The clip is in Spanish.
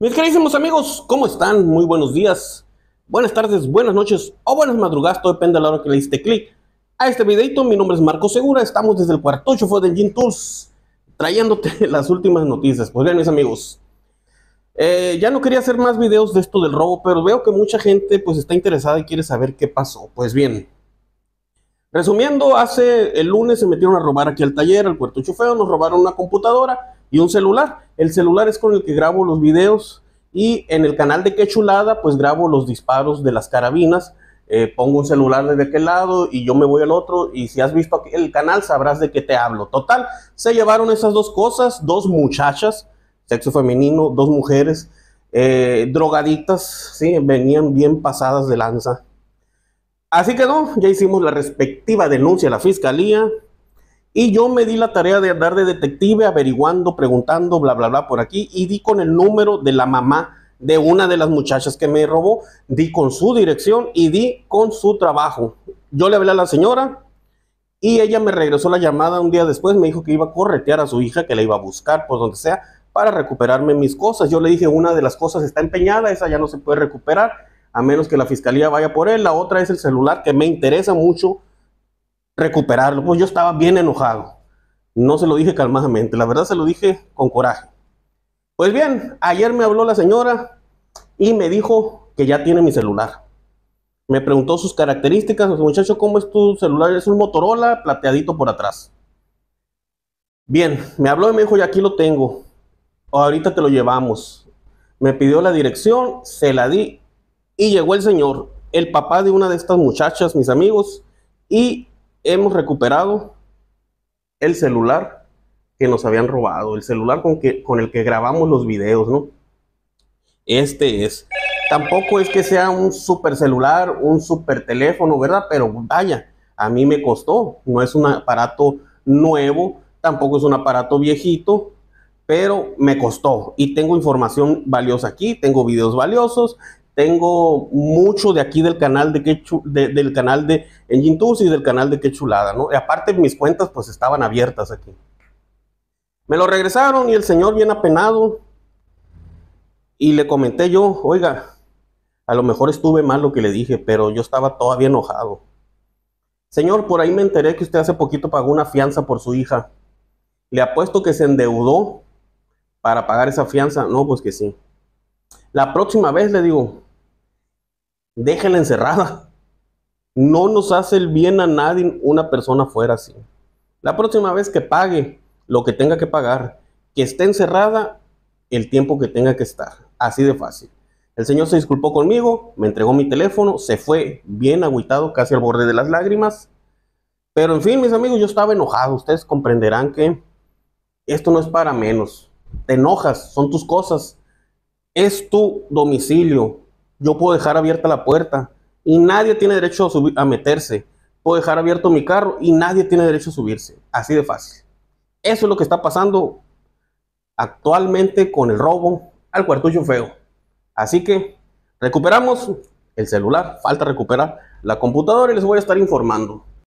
Mis queridísimos amigos, ¿cómo están? Muy buenos días, buenas tardes, buenas noches o buenas madrugadas, todo depende de la hora que le diste clic a este videito. Mi nombre es Marco Segura, estamos desde el chofeo de Engine Tools trayéndote las últimas noticias. Pues bien, mis amigos, eh, ya no quería hacer más videos de esto del robo, pero veo que mucha gente pues está interesada y quiere saber qué pasó. Pues bien, resumiendo, hace el lunes se metieron a robar aquí al taller, al cuarto feo, nos robaron una computadora y un celular. El celular es con el que grabo los videos y en el canal de Qué Chulada pues grabo los disparos de las carabinas. Eh, pongo un celular desde aquel lado y yo me voy al otro y si has visto el canal sabrás de qué te hablo. Total, se llevaron esas dos cosas, dos muchachas, sexo femenino, dos mujeres eh, drogaditas, venían bien pasadas de lanza. Así quedó, no, ya hicimos la respectiva denuncia a la fiscalía, y yo me di la tarea de andar de detective, averiguando, preguntando, bla, bla, bla, por aquí. Y di con el número de la mamá de una de las muchachas que me robó. Di con su dirección y di con su trabajo. Yo le hablé a la señora y ella me regresó la llamada un día después. Me dijo que iba a corretear a su hija, que la iba a buscar por donde sea para recuperarme mis cosas. Yo le dije, una de las cosas está empeñada, esa ya no se puede recuperar, a menos que la fiscalía vaya por él. La otra es el celular que me interesa mucho recuperarlo. Pues yo estaba bien enojado. No se lo dije calmadamente, la verdad se lo dije con coraje. Pues bien, ayer me habló la señora y me dijo que ya tiene mi celular. Me preguntó sus características, pues, muchacho, ¿cómo es tu celular? Es un Motorola plateadito por atrás. Bien, me habló y me dijo, ya aquí lo tengo. Ahorita te lo llevamos. Me pidió la dirección, se la di y llegó el señor, el papá de una de estas muchachas, mis amigos, y hemos recuperado el celular que nos habían robado, el celular con, que, con el que grabamos los videos, ¿no? Este es. Tampoco es que sea un super celular, un super teléfono, ¿verdad? Pero vaya, a mí me costó. No es un aparato nuevo, tampoco es un aparato viejito, pero me costó. Y tengo información valiosa aquí, tengo videos valiosos, tengo mucho de aquí del canal de, Quechulada, del canal de y del canal de Qué ¿no? aparte mis cuentas pues estaban abiertas aquí. Me lo regresaron y el señor bien apenado y le comenté yo, oiga, a lo mejor estuve mal lo que le dije, pero yo estaba todavía enojado. Señor, por ahí me enteré que usted hace poquito pagó una fianza por su hija. Le apuesto que se endeudó para pagar esa fianza. No, pues que sí. La próxima vez le digo, déjela encerrada. No nos hace el bien a nadie una persona fuera así. La próxima vez que pague lo que tenga que pagar, que esté encerrada el tiempo que tenga que estar. Así de fácil. El señor se disculpó conmigo, me entregó mi teléfono, se fue bien agüitado, casi al borde de las lágrimas. Pero en fin, mis amigos, yo estaba enojado. Ustedes comprenderán que esto no es para menos. Te enojas, son tus cosas. Es tu domicilio, yo puedo dejar abierta la puerta y nadie tiene derecho a, subir, a meterse. Puedo dejar abierto mi carro y nadie tiene derecho a subirse. Así de fácil. Eso es lo que está pasando actualmente con el robo al cuartucho feo. Así que recuperamos el celular, falta recuperar la computadora y les voy a estar informando.